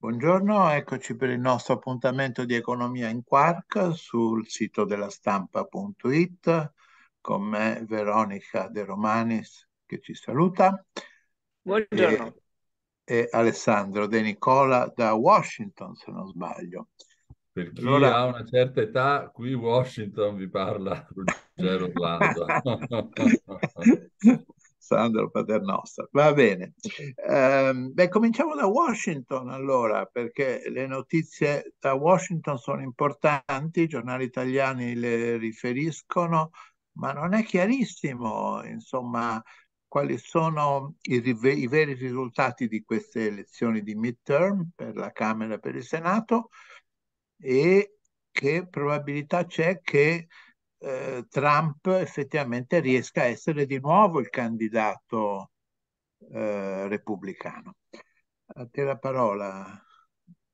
Buongiorno, eccoci per il nostro appuntamento di Economia in Quark sul sito della stampa.it con me Veronica De Romanis che ci saluta. Buongiorno. E, e, Alessandro De Nicola da Washington, se non sbaglio. Per chi allora... ha una certa età, qui Washington vi parla Ruggero Blando. Sandro Paternoster. Va bene. Eh, beh, cominciamo da Washington allora, perché le notizie da Washington sono importanti, i giornali italiani le riferiscono, ma non è chiarissimo, insomma, quali sono i, i veri risultati di queste elezioni di midterm per la Camera e per il Senato e che probabilità c'è che eh, Trump effettivamente riesca a essere di nuovo il candidato eh, repubblicano. A te la parola.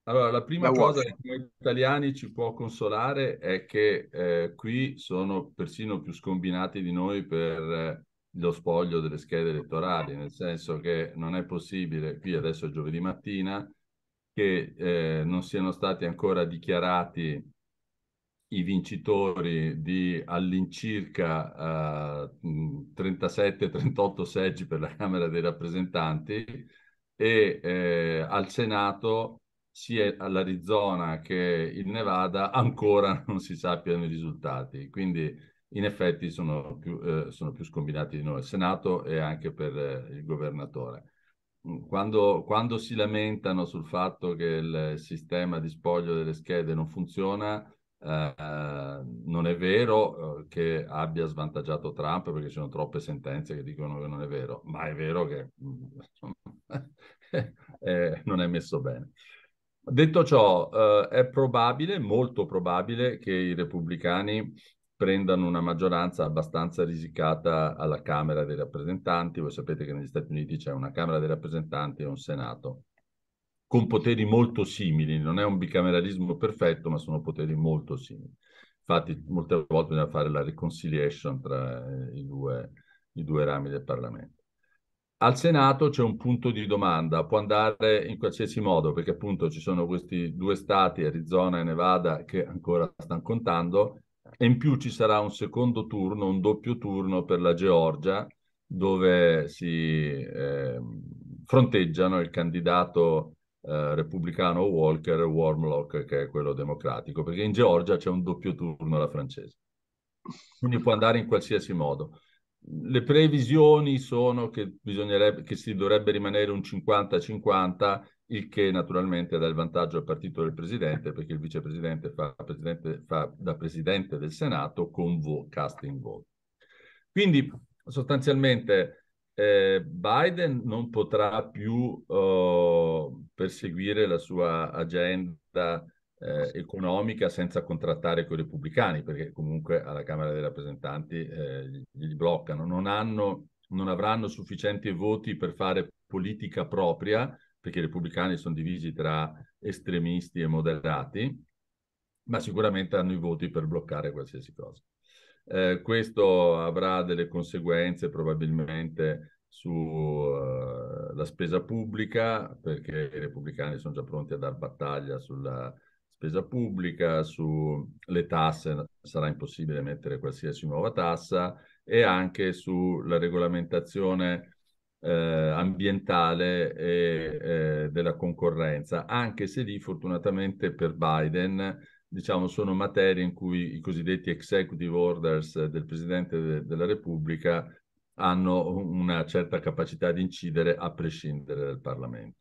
Allora, la prima la cosa che noi italiani ci può consolare è che eh, qui sono persino più scombinati di noi per eh, lo spoglio delle schede elettorali, nel senso che non è possibile, qui adesso è giovedì mattina, che eh, non siano stati ancora dichiarati i vincitori di all'incirca eh, 37-38 seggi per la Camera dei rappresentanti e eh, al Senato sia l'Arizona che il Nevada ancora non si sappiano i risultati. Quindi in effetti sono più, eh, sono più scombinati di noi, il Senato e anche per eh, il governatore. Quando, quando si lamentano sul fatto che il sistema di spoglio delle schede non funziona, Ehm, non è vero uhm, che abbia svantaggiato Trump perché ci sono troppe sentenze che dicono che non è vero, ma è vero che mm, eh, non è messo bene. Detto ciò, eh, è probabile, molto probabile, che i repubblicani prendano una maggioranza abbastanza risicata alla Camera dei rappresentanti. Voi sapete che negli Stati Uniti c'è una Camera dei rappresentanti e un Senato con poteri molto simili, non è un bicameralismo perfetto, ma sono poteri molto simili. Infatti molte volte bisogna fare la reconciliation tra eh, i due, i due rami del Parlamento. Al Senato c'è un punto di domanda, può andare in qualsiasi modo, perché appunto ci sono questi due stati, Arizona e Nevada, che ancora stanno contando, e in più ci sarà un secondo turno, un doppio turno per la Georgia, dove si eh, fronteggiano il candidato eh, repubblicano Walker e Warmlock, che è quello democratico, perché in Georgia c'è un doppio turno alla francese. Quindi può andare in qualsiasi modo. Le previsioni sono che, che si dovrebbe rimanere un 50-50, il che naturalmente dà il vantaggio al partito del presidente, perché il vicepresidente fa, presidente, fa da presidente del Senato con vo- casting vote. Quindi sostanzialmente eh, Biden non potrà più oh, perseguire la sua agenda eh, economica senza contrattare con i repubblicani, perché comunque alla Camera dei rappresentanti eh, li bloccano. Non, hanno, non avranno sufficienti voti per fare politica propria, perché i repubblicani sono divisi tra estremisti e moderati, ma sicuramente hanno i voti per bloccare qualsiasi cosa eh, questo avrà delle conseguenze probabilmente sulla eh, uh, spesa pubblica, perché i repubblicani sono già pronti a dar battaglia sulla spesa pubblica, sulle tasse sarà impossibile mettere qualsiasi nuova tassa e anche sulla regolamentazione eh, ambientale e eh, della concorrenza, anche se lì fortunatamente per Biden diciamo, sono materie in cui i cosiddetti executive orders del Presidente de- della Repubblica hanno una certa capacità di incidere a prescindere dal Parlamento.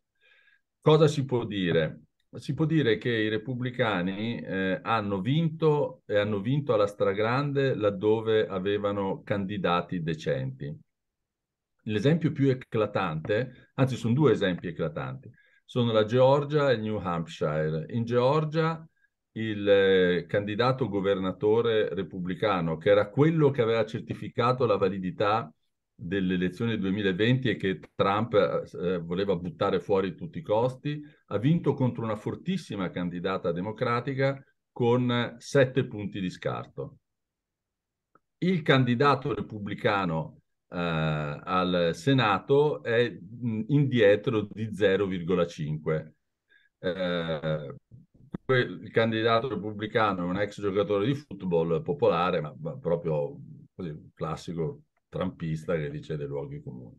Cosa si può dire? Si può dire che i repubblicani eh, hanno vinto e hanno vinto alla stragrande laddove avevano candidati decenti. L'esempio più eclatante, anzi sono due esempi eclatanti, sono la Georgia e il New Hampshire. In Georgia il eh, candidato governatore repubblicano, che era quello che aveva certificato la validità delle elezioni 2020 e che Trump eh, eh, voleva buttare fuori tutti i costi, ha vinto contro una fortissima candidata democratica con sette punti di scarto. Il candidato repubblicano eh, al Senato è indietro di 0,5. Eh, il candidato repubblicano è un ex giocatore di football popolare, ma, proprio così, classico trampista che dice dei luoghi comuni.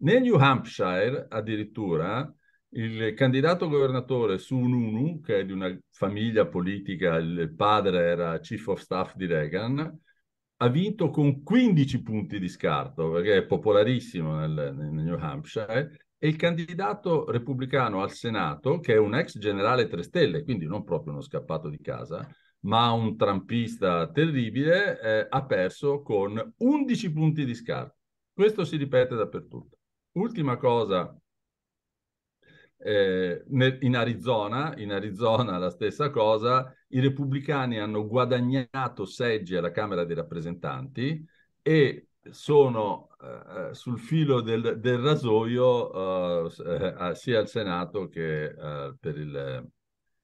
Nel New Hampshire, addirittura, il candidato governatore Sununu, che è di una famiglia politica, il padre era chief of staff di Reagan, ha vinto con 15 punti di scarto, perché è popolarissimo nel, nel New Hampshire, e il candidato repubblicano al Senato, che è un ex generale Stelle, quindi non proprio uno scappato di casa, ma un trampista terribile, eh, ha perso con 11 punti di scarto. Questo si ripete dappertutto. Ultima cosa, eh, nel, in, Arizona, in Arizona la stessa cosa, i repubblicani hanno guadagnato seggi alla Camera dei rappresentanti e sono eh, eh, sul filo del, del rasoio eh, eh sia al Senato che eh, per il,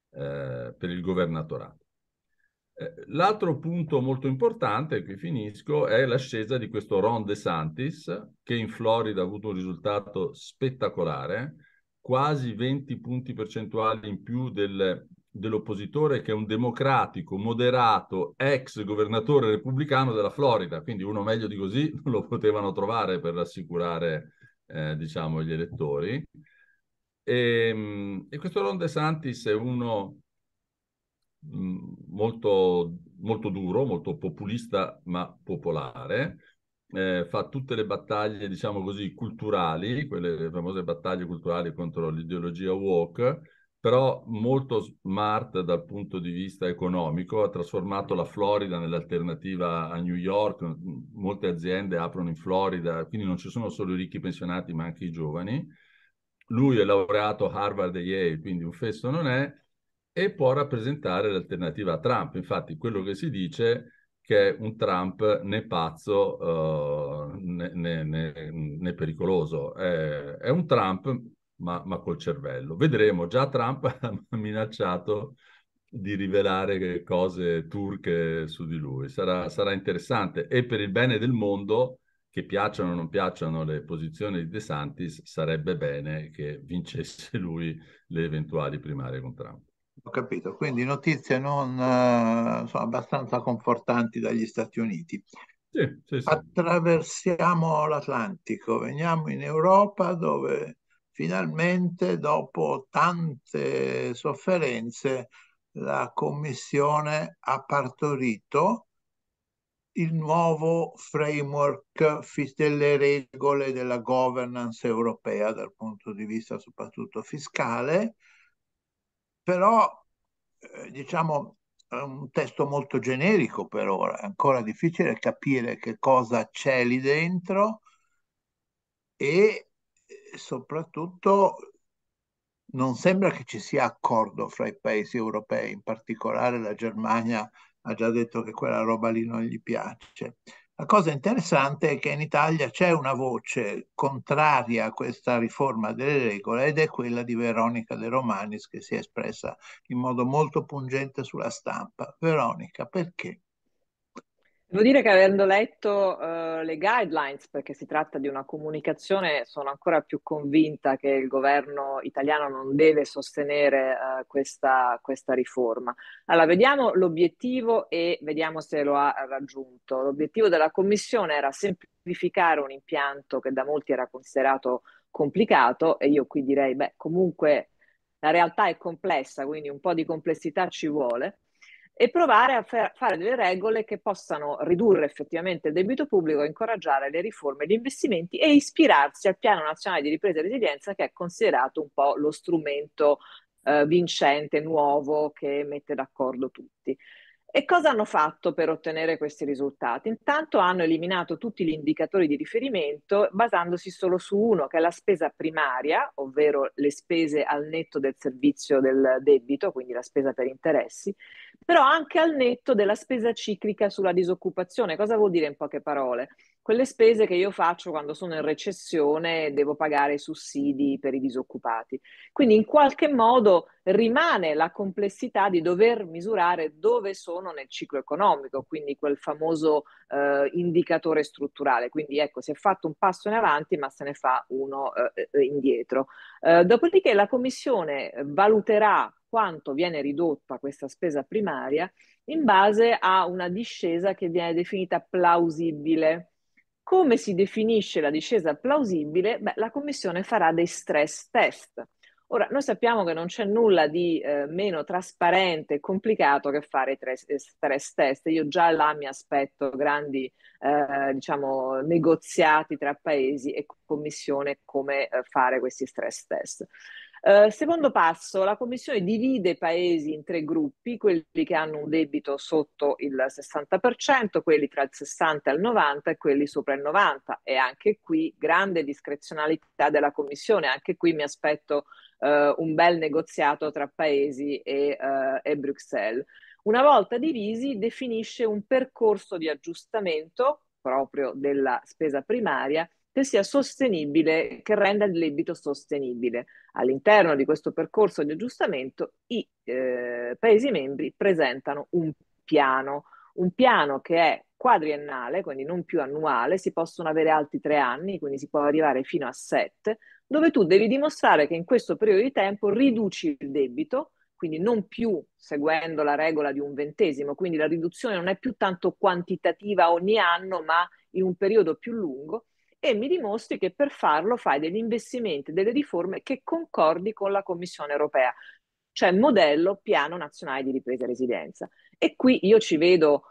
per, il, governatorato. L'altro punto molto importante, e qui finisco, è l'ascesa di questo Ron DeSantis, che in Florida ha avuto un risultato spettacolare, quasi 20 punti percentuali in più del, dell'oppositore che è un democratico, moderato, ex governatore repubblicano della Florida, quindi uno meglio di così non lo potevano trovare per rassicurare eh, diciamo, gli elettori. E, ehm, e, questo Ron DeSantis è uno mm, molto, molto duro, molto populista ma popolare, eh, fa tutte le battaglie, diciamo così, culturali, quelle famose battaglie culturali contro l'ideologia woke, però molto smart dal punto di vista economico, ha trasformato la Florida nell'alternativa a New York, molte aziende aprono in Florida, quindi non ci sono solo i ricchi pensionati ma anche i giovani. Lui è laureato a Harvard e Yale, quindi un festo non è, e può rappresentare l'alternativa a Trump. Infatti quello che si dice che un Trump né pazzo uh, né, né, né, né pericoloso. È, eh, è un Trump ma, ma col cervello. Vedremo, già Trump ha minacciato di rivelare cose turche su di lui. Sarà, sarà interessante e per il bene del mondo, che piacciono o non piacciono le posizioni di De Santis, sarebbe bene che vincesse lui le eventuali primarie con Trump. Ho capito, quindi notizie non eh, sono abbastanza confortanti dagli Stati Uniti. Sì, sì, sì. Attraversiamo l'Atlantico, veniamo in Europa dove finalmente dopo tante sofferenze la Commissione ha partorito il nuovo framework delle regole della governance europea dal punto di vista soprattutto fiscale, però eh, diciamo è un testo molto generico per ora, è ancora difficile capire che cosa c'è lì dentro e soprattutto non sembra che ci sia accordo fra i paesi europei, in particolare la Germania ha già detto che quella roba lì non gli piace. La cosa interessante è che in Italia c'è una voce contraria a questa riforma delle regole ed è quella di Veronica De Romanis che si è espressa in modo molto pungente sulla stampa. Veronica, perché? Devo dire che avendo letto uh, le guidelines, perché si tratta di una comunicazione, sono ancora più convinta che il governo italiano non deve sostenere uh, questa, questa, riforma. Allora, vediamo l'obiettivo e vediamo se lo ha raggiunto. L'obiettivo della Commissione era semplificare un impianto che da molti era considerato complicato e io qui direi, beh, comunque la realtà è complessa, quindi un po' di complessità ci vuole e provare a fare delle regole che possano ridurre effettivamente il debito pubblico, incoraggiare le riforme, gli investimenti e ispirarsi al Piano Nazionale di Ripresa e Resilienza che è considerato un po' lo strumento eh, vincente, nuovo, che mette d'accordo tutti. E cosa hanno fatto per ottenere questi risultati? Intanto hanno eliminato tutti gli indicatori di riferimento basandosi solo su uno, che è la spesa primaria, ovvero le spese al netto del servizio del debito, quindi la spesa per interessi, però anche al netto della spesa ciclica sulla disoccupazione. Cosa vuol dire in poche parole? quelle spese che io faccio quando sono in recessione, devo pagare i sussidi per i disoccupati. Quindi in qualche modo rimane la complessità di dover misurare dove sono nel ciclo economico, quindi quel famoso eh, indicatore strutturale. Quindi ecco, si è fatto un passo in avanti, ma se ne fa uno eh, eh indietro. Eh, dopodiché la Commissione valuterà quanto viene ridotta questa spesa primaria in base a una discesa che viene definita plausibile come si definisce la discesa plausibile? Beh, la Commissione farà dei stress test. Ora, noi sappiamo che non c'è nulla di eh, meno trasparente e complicato che fare i eh, stress test. Io già là mi aspetto grandi eh, diciamo, negoziati tra paesi e commissione come eh, fare questi stress test. Eh, secondo passo, la Commissione divide i paesi in tre gruppi, quelli che hanno un debito sotto il 60%, quelli tra il 60 e il 90 e quelli sopra il 90 e anche qui grande discrezionalità della Commissione, anche qui mi aspetto eh, un bel negoziato tra paesi e, eh, e Bruxelles. Una volta divisi definisce un percorso di aggiustamento proprio della spesa primaria che sia sostenibile, che renda il debito sostenibile. All'interno di questo percorso di aggiustamento i eh, Paesi membri presentano un piano, un piano che è quadriennale, quindi non più annuale, si possono avere altri tre anni, quindi si può arrivare fino a sette, dove tu devi dimostrare che in questo periodo di tempo riduci il debito, quindi non più seguendo la regola di un ventesimo, quindi la riduzione non è più tanto quantitativa ogni anno, ma in un periodo più lungo, e mi dimostri che per farlo fai degli investimenti, delle riforme che concordi con la Commissione europea, cioè modello piano nazionale di ripresa e residenza. E qui io ci vedo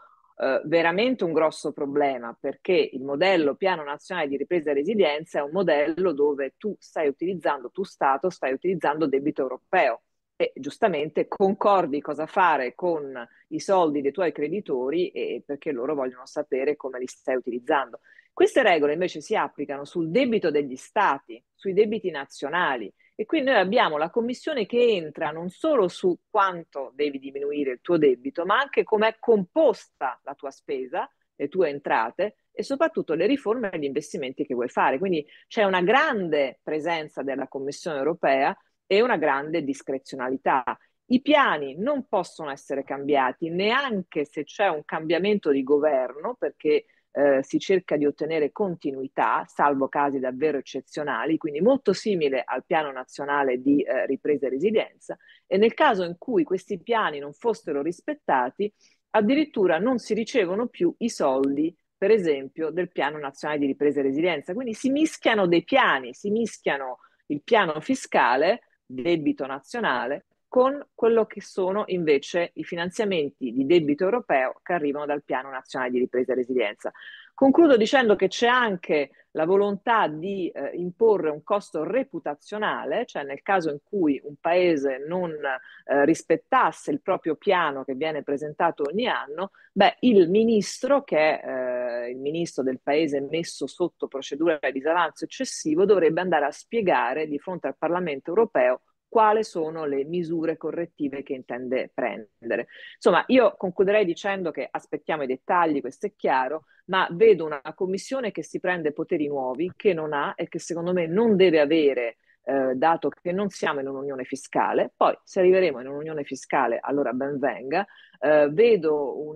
eh, veramente un grosso problema perché il modello piano nazionale di ripresa e residenza è un modello dove tu stai utilizzando, tu Stato stai utilizzando debito europeo e giustamente concordi cosa fare con i soldi dei tuoi creditori e, perché loro vogliono sapere come li stai utilizzando. Queste regole invece si applicano sul debito degli stati, sui debiti nazionali e quindi noi abbiamo la commissione che entra non solo su quanto devi diminuire il tuo debito, ma anche com'è composta la tua spesa, le tue entrate e soprattutto le riforme e gli investimenti che vuoi fare. Quindi c'è una grande presenza della Commissione europea e una grande discrezionalità. I piani non possono essere cambiati neanche se c'è un cambiamento di governo, perché eh, si cerca di ottenere continuità, salvo casi davvero eccezionali, quindi molto simile al piano nazionale di eh, ripresa e resilienza, e nel caso in cui questi piani non fossero rispettati, addirittura non si ricevono più i soldi, per esempio, del piano nazionale di ripresa e resilienza. Quindi si mischiano dei piani, si mischiano il piano fiscale debito nazionale con quello che sono invece i finanziamenti di debito europeo che arrivano dal Piano Nazionale di Ripresa e Resilienza. Concludo dicendo che c'è anche la volontà di eh, imporre un costo reputazionale, cioè nel caso in cui un paese non eh, rispettasse il proprio piano che viene presentato ogni anno, beh, il ministro, che è eh, il ministro del paese messo sotto procedura di disavanzo eccessivo, dovrebbe andare a spiegare di fronte al Parlamento europeo quali sono le misure correttive che intende prendere. Insomma, io concluderei dicendo che aspettiamo i dettagli, questo è chiaro, ma vedo una commissione che si prende poteri nuovi, che non ha e che secondo me non deve avere eh, dato che non siamo in un'unione fiscale, poi se arriveremo in un'unione fiscale allora ben venga, eh, vedo un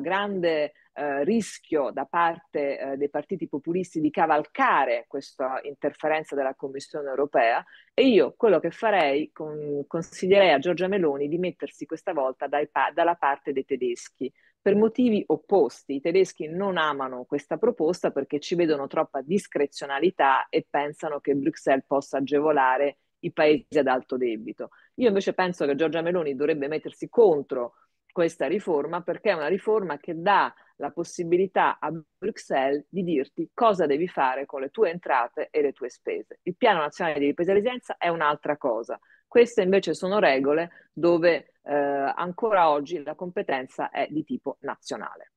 grande eh, rischio da parte eh, dei partiti populisti di cavalcare questa interferenza della Commissione europea e io quello che farei con, consiglierei a Giorgia Meloni di mettersi questa volta pa- dalla parte dei tedeschi. Per motivi opposti, i tedeschi non amano questa proposta perché ci vedono troppa discrezionalità e pensano che Bruxelles possa agevolare i paesi ad alto debito. Io invece penso che Giorgia Meloni dovrebbe mettersi contro questa riforma perché è una riforma che dà la possibilità a Bruxelles di dirti cosa devi fare con le tue entrate e le tue spese. Il piano nazionale di ripresa e resilienza è un'altra cosa. Queste invece sono regole dove eh, ancora oggi la competenza è di tipo nazionale.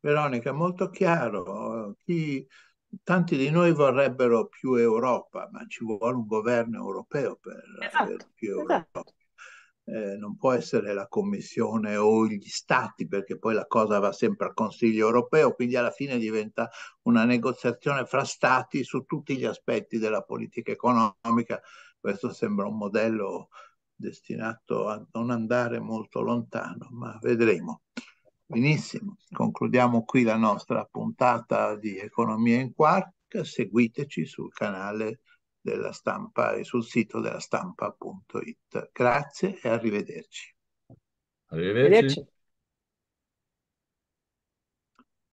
Veronica, molto chiaro. Chi, tanti di noi vorrebbero più Europa, ma ci vuole un governo europeo per esatto, avere più esatto. Europa. Esatto. Eh, non può essere la Commissione o gli Stati, perché poi la cosa va sempre al Consiglio europeo, quindi alla fine diventa una negoziazione fra Stati su tutti gli aspetti della politica economica questo sembra un modello destinato a non andare molto lontano, ma vedremo. Benissimo, concludiamo qui la nostra puntata di Economia in Quark. Seguiteci sul canale della stampa e sul sito della stampa.it. Grazie e arrivederci. Arrivederci. arrivederci.